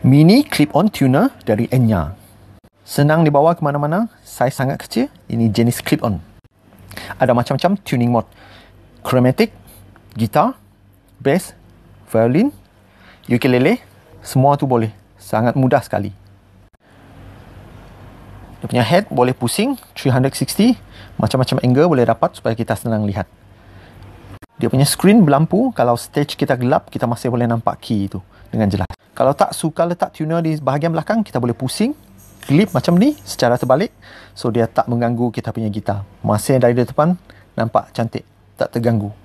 Mini clip-on tuner dari Enya. Senang dibawa ke mana-mana, saiz sangat kecil. Ini jenis clip-on. Ada macam-macam tuning mode. Chromatic, guitar, bass, violin, ukulele, semua tu boleh. Sangat mudah sekali. Dia punya head boleh pusing 360. Macam-macam angle boleh dapat supaya kita senang lihat. Dia punya screen berlampu. Kalau stage kita gelap, kita masih boleh nampak key itu dengan jelas kalau tak suka letak tuner di bahagian belakang kita boleh pusing clip macam ni secara terbalik so dia tak mengganggu kita punya gitar masih dari depan nampak cantik tak terganggu